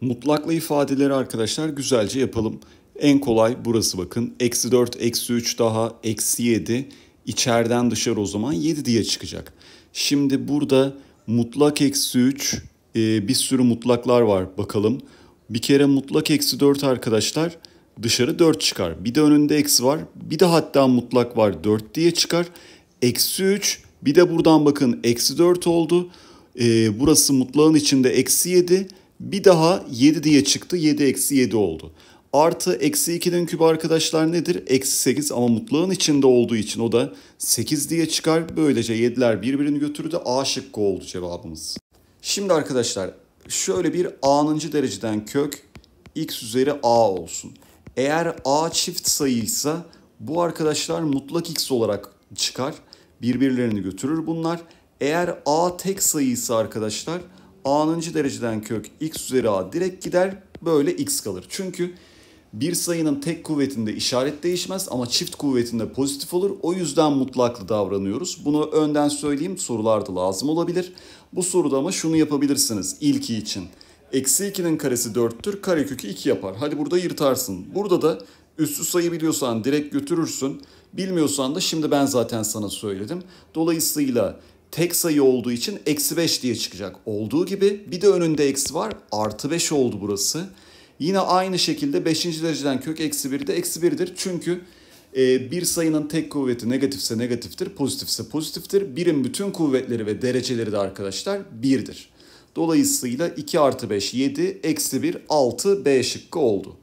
Mutlaklı ifadeleri arkadaşlar güzelce yapalım. En kolay burası bakın. Eksi 4, eksi 3 daha, eksi 7. İçeriden dışarı o zaman 7 diye çıkacak. Şimdi burada mutlak eksi 3 e, bir sürü mutlaklar var bakalım. Bir kere mutlak eksi 4 arkadaşlar dışarı 4 çıkar. Bir de önünde eksi var. Bir de hatta mutlak var 4 diye çıkar. Eksi 3 bir de buradan bakın eksi 4 oldu. E, burası mutlağın içinde eksi 7. Bir daha 7 diye çıktı. 7 eksi 7 oldu. Artı eksi 2'nin kübü arkadaşlar nedir? Eksi 8 ama mutlağın içinde olduğu için o da 8 diye çıkar. Böylece 7'ler birbirini götürdü. A şıkkı oldu cevabımız. Şimdi arkadaşlar şöyle bir a'nıncı dereceden kök x üzeri a olsun. Eğer a çift sayıysa bu arkadaşlar mutlak x olarak çıkar. Birbirlerini götürür bunlar. Eğer a tek sayıysa arkadaşlar a'nıncı dereceden kök x üzeri a direkt gider böyle x kalır. Çünkü bir sayının tek kuvvetinde işaret değişmez ama çift kuvvetinde pozitif olur. O yüzden mutlaklı davranıyoruz. Bunu önden söyleyeyim sorularda lazım olabilir. Bu soruda ama şunu yapabilirsiniz ilki için. Eksi 2'nin karesi 4'tür karekökü 2 yapar. Hadi burada yırtarsın. Burada da üstü sayı biliyorsan direkt götürürsün. Bilmiyorsan da şimdi ben zaten sana söyledim. Dolayısıyla tek sayı olduğu için eksi 5 diye çıkacak. Olduğu gibi bir de önünde eksi var. Artı 5 oldu burası. Yine aynı şekilde 5. dereceden kök eksi 1 de eksi 1'dir. Çünkü e, bir sayının tek kuvveti negatifse negatiftir, pozitifse pozitiftir. Birin bütün kuvvetleri ve dereceleri de arkadaşlar 1'dir. Dolayısıyla 2 artı 5 7, eksi 1 6 B şıkkı oldu.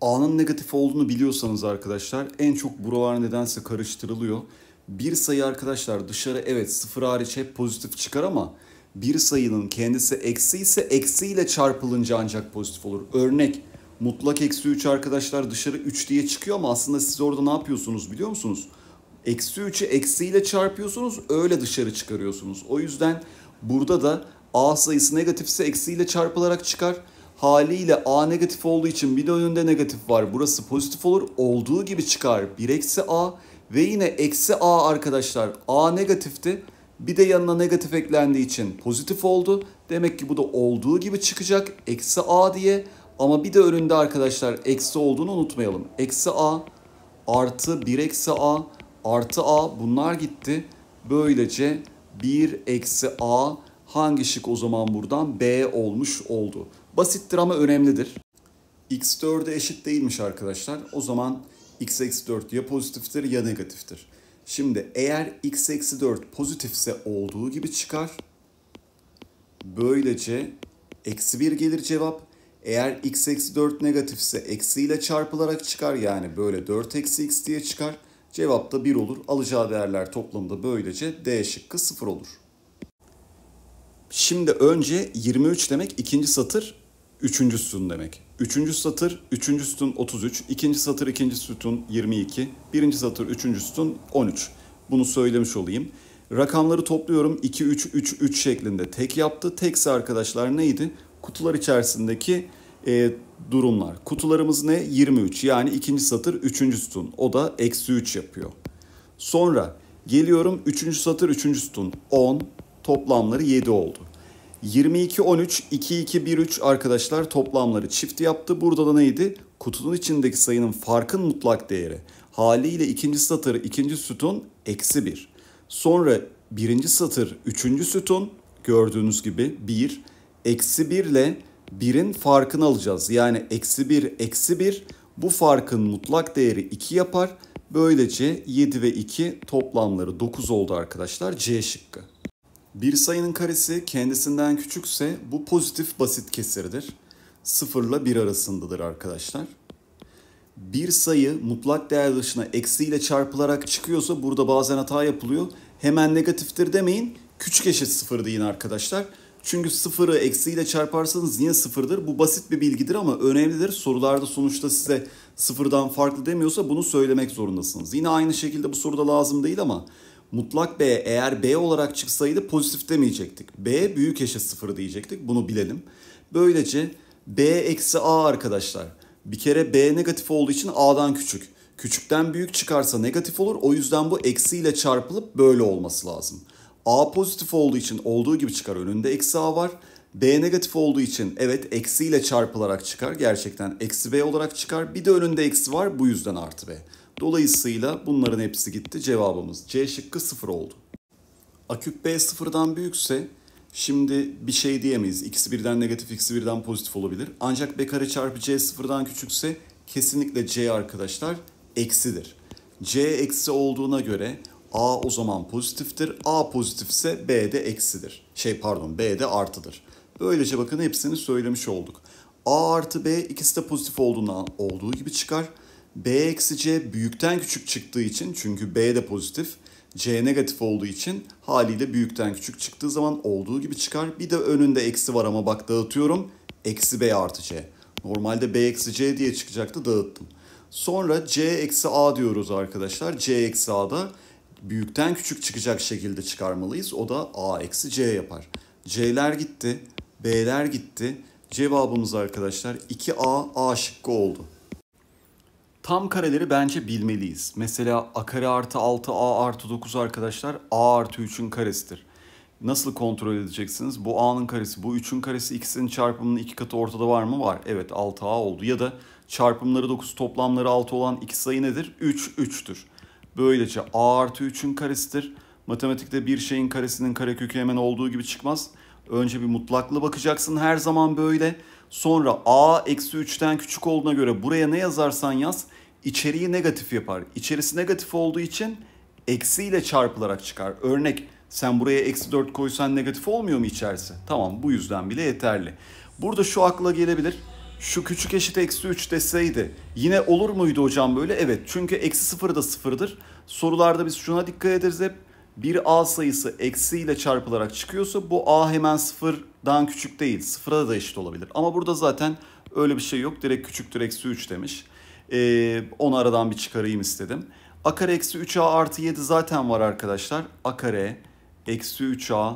A'nın negatif olduğunu biliyorsanız arkadaşlar en çok buralar nedense karıştırılıyor bir sayı arkadaşlar dışarı evet sıfır hariç hep pozitif çıkar ama bir sayının kendisi eksi ise eksiyle çarpılınca ancak pozitif olur. Örnek mutlak eksi 3 arkadaşlar dışarı 3 diye çıkıyor ama aslında siz orada ne yapıyorsunuz biliyor musunuz? Eksi 3'ü eksiyle çarpıyorsunuz öyle dışarı çıkarıyorsunuz. O yüzden burada da a sayısı negatifse eksiyle çarpılarak çıkar. Haliyle a negatif olduğu için bir de önünde negatif var. Burası pozitif olur. Olduğu gibi çıkar. 1 eksi a ve yine eksi A arkadaşlar. A negatifti. Bir de yanına negatif eklendiği için pozitif oldu. Demek ki bu da olduğu gibi çıkacak. Eksi A diye. Ama bir de önünde arkadaşlar eksi olduğunu unutmayalım. Eksi A artı 1 eksi A artı A bunlar gitti. Böylece 1 eksi A hangi şık o zaman buradan B olmuş oldu. Basittir ama önemlidir. X4'e eşit değilmiş arkadaşlar. O zaman x eksi 4 ya pozitiftir ya negatiftir. Şimdi eğer x eksi 4 pozitifse olduğu gibi çıkar. Böylece eksi 1 gelir cevap. Eğer x eksi 4 negatifse eksi ile çarpılarak çıkar. Yani böyle 4 eksi x diye çıkar. Cevap da 1 olur. Alacağı değerler toplamda böylece D şıkkı 0 olur. Şimdi önce 23 demek ikinci satır üçüncüsün demek. Üçüncü satır, üçüncü sütun 33, ikinci satır, ikinci sütun 22, birinci satır, üçüncü sütun 13. Bunu söylemiş olayım. Rakamları topluyorum 2, 3, 3, 3 şeklinde tek yaptı. Tekse arkadaşlar neydi? Kutular içerisindeki e, durumlar. Kutularımız ne? 23 yani ikinci satır, üçüncü sütun. O da eksi 3 yapıyor. Sonra geliyorum üçüncü satır, üçüncü sütun 10. Toplamları 7 oldu. 22-13-2-2-1-3 arkadaşlar toplamları çift yaptı. Burada da neydi? Kutunun içindeki sayının farkın mutlak değeri. Haliyle ikinci satır, ikinci sütun eksi 1. Sonra birinci satır, üçüncü sütun gördüğünüz gibi 1. Eksi 1 ile 1'in farkını alacağız. Yani eksi 1, eksi 1 bu farkın mutlak değeri 2 yapar. Böylece 7 ve 2 toplamları 9 oldu arkadaşlar. C şıkkı. Bir sayının karesi kendisinden küçükse bu pozitif basit kesirdir. Sıfırla bir arasındadır arkadaşlar. Bir sayı mutlak değer dışına eksiyle çarpılarak çıkıyorsa burada bazen hata yapılıyor. Hemen negatiftir demeyin. Küçük eşit sıfır deyin arkadaşlar. Çünkü sıfırı eksiyle çarparsanız yine sıfırdır. Bu basit bir bilgidir ama önemlidir. Sorularda sonuçta size sıfırdan farklı demiyorsa bunu söylemek zorundasınız. Yine aynı şekilde bu soruda lazım değil ama mutlak B eğer B olarak çıksaydı pozitif demeyecektik. B büyük eşit sıfır diyecektik. Bunu bilelim. Böylece B eksi A arkadaşlar. Bir kere B negatif olduğu için A'dan küçük. Küçükten büyük çıkarsa negatif olur. O yüzden bu eksiyle çarpılıp böyle olması lazım. A pozitif olduğu için olduğu gibi çıkar. Önünde eksi A var. B negatif olduğu için evet eksiyle çarpılarak çıkar. Gerçekten eksi B olarak çıkar. Bir de önünde eksi var bu yüzden artı B. Dolayısıyla bunların hepsi gitti. Cevabımız C şıkkı 0 oldu. Aküp B sıfırdan büyükse şimdi bir şey diyemeyiz. X'i birden negatif, X'i birden pozitif olabilir. Ancak B kare çarpı C sıfırdan küçükse kesinlikle C arkadaşlar eksidir. C eksi olduğuna göre A o zaman pozitiftir. A pozitifse B de eksidir. Şey pardon B de artıdır. Böylece bakın hepsini söylemiş olduk. A artı B ikisi de pozitif olduğundan olduğu gibi çıkar. B eksi C büyükten küçük çıktığı için çünkü B de pozitif, C negatif olduğu için haliyle büyükten küçük çıktığı zaman olduğu gibi çıkar. Bir de önünde eksi var ama bak dağıtıyorum. Eksi B artı C. Normalde B eksi C diye çıkacaktı dağıttım. Sonra C eksi A diyoruz arkadaşlar. C eksi A'da büyükten küçük çıkacak şekilde çıkarmalıyız. O da A eksi C yapar. C'ler gitti. B'ler gitti. Cevabımız arkadaşlar 2A A şıkkı oldu. Tam kareleri bence bilmeliyiz. Mesela a kare artı 6 a artı 9 arkadaşlar a artı 3'ün karesidir. Nasıl kontrol edeceksiniz? Bu a'nın karesi, bu 3'ün karesi, ikisinin çarpımının iki katı ortada var mı? Var. Evet 6a oldu. Ya da çarpımları 9, toplamları 6 olan iki sayı nedir? 3, 3'tür. Böylece a artı 3'ün karesidir. Matematikte bir şeyin karesinin karekökü hemen olduğu gibi çıkmaz. Önce bir mutlaklı bakacaksın her zaman böyle. Sonra a eksi 3'ten küçük olduğuna göre buraya ne yazarsan yaz içeriği negatif yapar. İçerisi negatif olduğu için eksi ile çarpılarak çıkar. Örnek sen buraya eksi 4 koysan negatif olmuyor mu içerisi? Tamam bu yüzden bile yeterli. Burada şu akla gelebilir. Şu küçük eşit eksi 3 deseydi yine olur muydu hocam böyle? Evet çünkü eksi 0 da sıfırdır. Sorularda biz şuna dikkat ederiz hep bir a sayısı eksiyle çarpılarak çıkıyorsa bu a hemen sıfırdan küçük değil. Sıfıra da eşit olabilir. Ama burada zaten öyle bir şey yok. Direkt küçüktür eksi 3 demiş. Ee, onu aradan bir çıkarayım istedim. a kare eksi 3a artı 7 zaten var arkadaşlar. a kare eksi 3a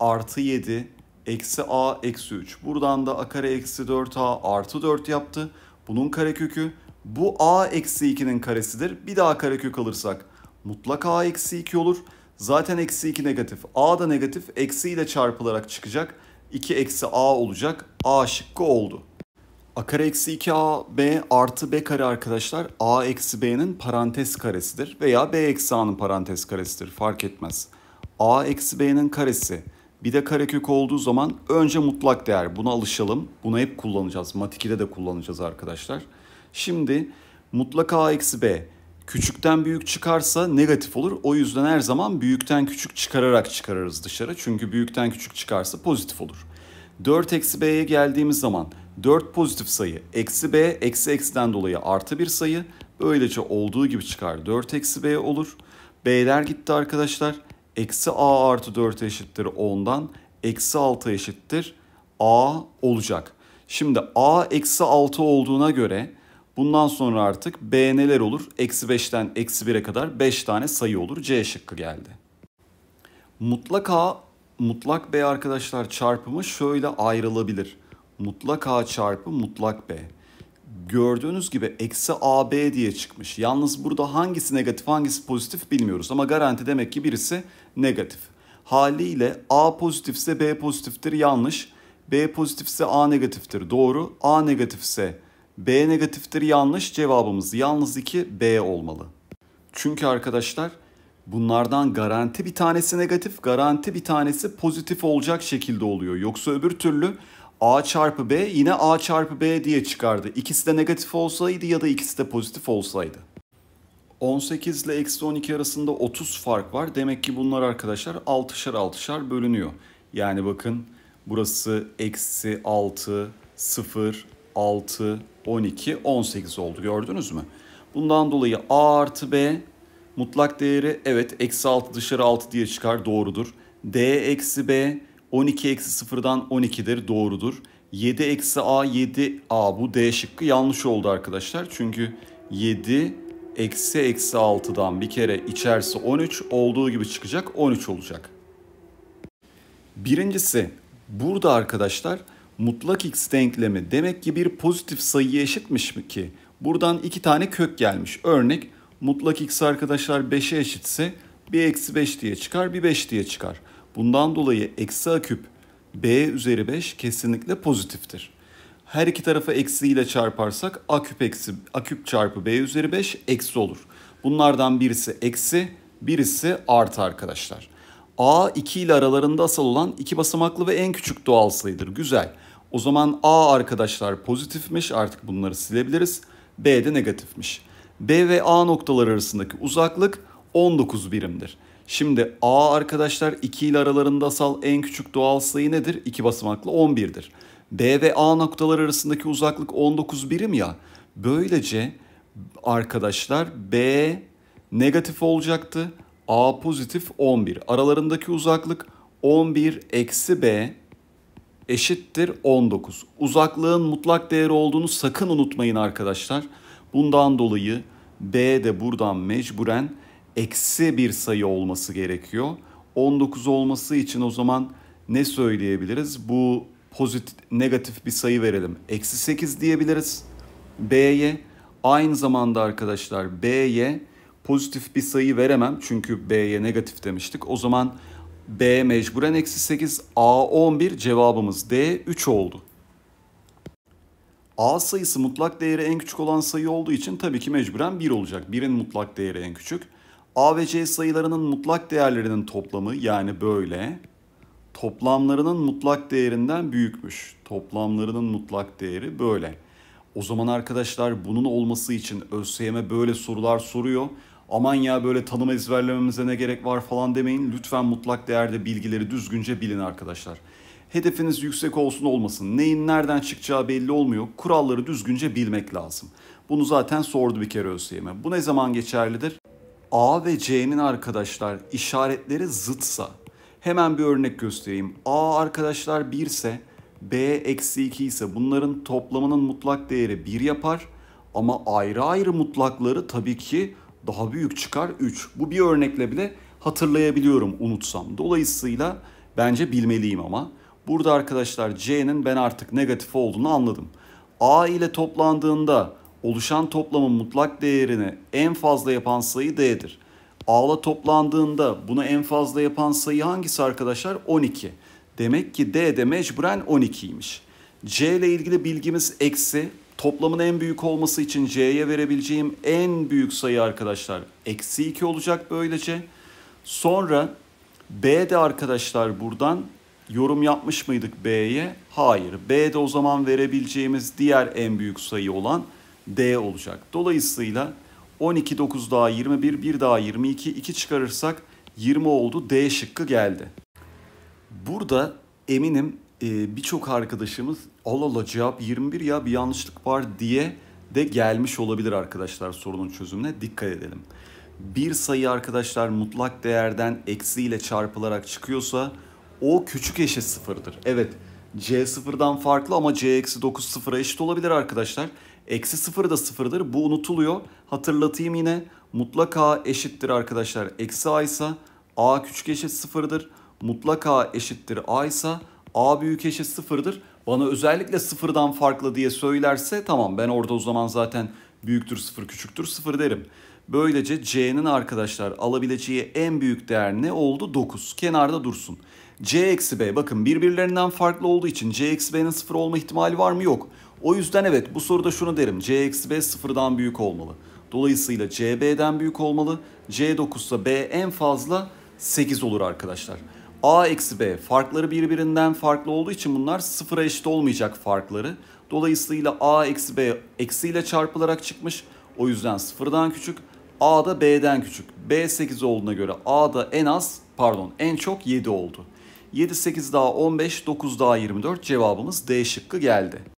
artı 7 eksi a eksi 3. Buradan da a kare eksi 4a artı 4 yaptı. Bunun karekökü bu a eksi 2'nin karesidir. Bir daha karekök alırsak mutlak a eksi 2 olur. Zaten eksi 2 negatif. A da negatif. Eksi ile çarpılarak çıkacak. 2 eksi A olacak. A şıkkı oldu. A kare eksi 2A B artı B kare arkadaşlar A eksi B'nin parantez karesidir veya B eksi A'nın parantez karesidir fark etmez. A eksi B'nin karesi bir de karekök olduğu zaman önce mutlak değer buna alışalım. Bunu hep kullanacağız. Mat de kullanacağız arkadaşlar. Şimdi mutlak A eksi B küçükten büyük çıkarsa negatif olur. O yüzden her zaman büyükten küçük çıkararak çıkarırız dışarı. Çünkü büyükten küçük çıkarsa pozitif olur. 4 eksi b'ye geldiğimiz zaman 4 pozitif sayı eksi b eksi eksiden dolayı artı bir sayı. Böylece olduğu gibi çıkar 4 eksi b olur. B'ler gitti arkadaşlar. Eksi a artı 4 eşittir 10'dan. Eksi 6 eşittir a olacak. Şimdi a eksi 6 olduğuna göre Bundan sonra artık B neler olur? Eksi 5'ten eksi 1'e kadar 5 tane sayı olur. C şıkkı geldi. Mutlak A, mutlak B arkadaşlar çarpımı şöyle ayrılabilir. Mutlak A çarpı mutlak B. Gördüğünüz gibi eksi AB diye çıkmış. Yalnız burada hangisi negatif hangisi pozitif bilmiyoruz. Ama garanti demek ki birisi negatif. Haliyle A pozitifse B pozitiftir yanlış. B pozitifse A negatiftir doğru. A negatifse B negatiftir yanlış cevabımız yalnız 2 B olmalı. Çünkü arkadaşlar bunlardan garanti bir tanesi negatif, garanti bir tanesi pozitif olacak şekilde oluyor. Yoksa öbür türlü A çarpı B yine A çarpı B diye çıkardı. İkisi de negatif olsaydı ya da ikisi de pozitif olsaydı. 18 ile eksi 12 arasında 30 fark var. Demek ki bunlar arkadaşlar 6'şar 6'şar bölünüyor. Yani bakın burası eksi 6, 0, 6, 12, 18 oldu gördünüz mü? Bundan dolayı A artı B mutlak değeri evet eksi 6 dışarı 6 diye çıkar doğrudur. D eksi B 12 eksi 0'dan 12'dir doğrudur. 7 eksi A 7 A bu D şıkkı yanlış oldu arkadaşlar. Çünkü 7 eksi eksi 6'dan bir kere içerisi 13 olduğu gibi çıkacak 13 olacak. Birincisi burada arkadaşlar mutlak x denklemi demek ki bir pozitif sayıya eşitmiş mi ki? Buradan iki tane kök gelmiş. Örnek mutlak x arkadaşlar 5'e eşitse bir eksi 5 diye çıkar bir 5 diye çıkar. Bundan dolayı eksi a küp b üzeri 5 kesinlikle pozitiftir. Her iki tarafı eksi ile çarparsak a küp, eksi, a küp çarpı b üzeri 5 eksi olur. Bunlardan birisi eksi birisi artı arkadaşlar. A 2 ile aralarında asal olan iki basamaklı ve en küçük doğal sayıdır. Güzel. O zaman A arkadaşlar pozitifmiş artık bunları silebiliriz. B de negatifmiş. B ve A noktalar arasındaki uzaklık 19 birimdir. Şimdi A arkadaşlar 2 ile aralarında asal en küçük doğal sayı nedir? 2 basamaklı 11'dir. B ve A noktalar arasındaki uzaklık 19 birim ya. Böylece arkadaşlar B negatif olacaktı. A pozitif 11. Aralarındaki uzaklık 11 eksi B eşittir 19. Uzaklığın mutlak değeri olduğunu sakın unutmayın arkadaşlar. Bundan dolayı B de buradan mecburen eksi bir sayı olması gerekiyor. 19 olması için o zaman ne söyleyebiliriz? Bu pozitif negatif bir sayı verelim. Eksi 8 diyebiliriz. B'ye aynı zamanda arkadaşlar B'ye pozitif bir sayı veremem. Çünkü B'ye negatif demiştik. O zaman B mecburen eksi 8, A 11 cevabımız D 3 oldu. A sayısı mutlak değeri en küçük olan sayı olduğu için tabii ki mecburen 1 olacak. 1'in mutlak değeri en küçük. A ve C sayılarının mutlak değerlerinin toplamı yani böyle toplamlarının mutlak değerinden büyükmüş. Toplamlarının mutlak değeri böyle. O zaman arkadaşlar bunun olması için ÖSYM böyle sorular soruyor aman ya böyle tanıma ezberlememize ne gerek var falan demeyin. Lütfen mutlak değerde bilgileri düzgünce bilin arkadaşlar. Hedefiniz yüksek olsun olmasın neyin nereden çıkacağı belli olmuyor. Kuralları düzgünce bilmek lazım. Bunu zaten sordu bir kere ÖSYM. Bu ne zaman geçerlidir? A ve C'nin arkadaşlar işaretleri zıtsa. Hemen bir örnek göstereyim. A arkadaşlar 1 ise B eksi 2 ise bunların toplamının mutlak değeri 1 yapar. Ama ayrı ayrı mutlakları tabii ki daha büyük çıkar 3. Bu bir örnekle bile hatırlayabiliyorum unutsam. Dolayısıyla bence bilmeliyim ama. Burada arkadaşlar C'nin ben artık negatif olduğunu anladım. A ile toplandığında oluşan toplamın mutlak değerini en fazla yapan sayı D'dir. A ile toplandığında bunu en fazla yapan sayı hangisi arkadaşlar? 12. Demek ki D de mecburen 12'ymiş. C ile ilgili bilgimiz eksi Toplamın en büyük olması için c'ye verebileceğim en büyük sayı arkadaşlar eksi 2 olacak böylece. Sonra B'de arkadaşlar buradan yorum yapmış mıydık b'ye? Hayır. B'de o zaman verebileceğimiz diğer en büyük sayı olan d olacak. Dolayısıyla 12 9 daha 21 1 daha 22 2 çıkarırsak 20 oldu D şıkkı geldi. Burada eminim e, birçok arkadaşımız Allah Allah cevap 21 ya bir yanlışlık var diye de gelmiş olabilir arkadaşlar sorunun çözümüne dikkat edelim. Bir sayı arkadaşlar mutlak değerden eksiyle çarpılarak çıkıyorsa o küçük eşi sıfırdır. Evet C sıfırdan farklı ama C eksi 9 sıfıra eşit olabilir arkadaşlar. Eksi sıfır da sıfırdır. Bu unutuluyor. Hatırlatayım yine. mutlaka eşittir arkadaşlar. Eksi A ise A küçük eşit sıfırdır. Mutlaka eşittir A ise A büyük eşit sıfırdır. Bana özellikle sıfırdan farklı diye söylerse tamam ben orada o zaman zaten büyüktür sıfır küçüktür sıfır derim. Böylece C'nin arkadaşlar alabileceği en büyük değer ne oldu? 9. Kenarda dursun. C eksi B bakın birbirlerinden farklı olduğu için C eksi B'nin sıfır olma ihtimali var mı? Yok. O yüzden evet bu soruda şunu derim. C eksi B sıfırdan büyük olmalı. Dolayısıyla C B'den büyük olmalı. C 9 ise B en fazla 8 olur arkadaşlar. A eksi B farkları birbirinden farklı olduğu için bunlar sıfıra eşit olmayacak farkları. Dolayısıyla A eksi B eksiyle çarpılarak çıkmış. O yüzden sıfırdan küçük. A da B'den küçük. B 8 olduğuna göre A da en az pardon en çok 7 oldu. 7, 8 daha 15, 9 daha 24 cevabımız D şıkkı geldi.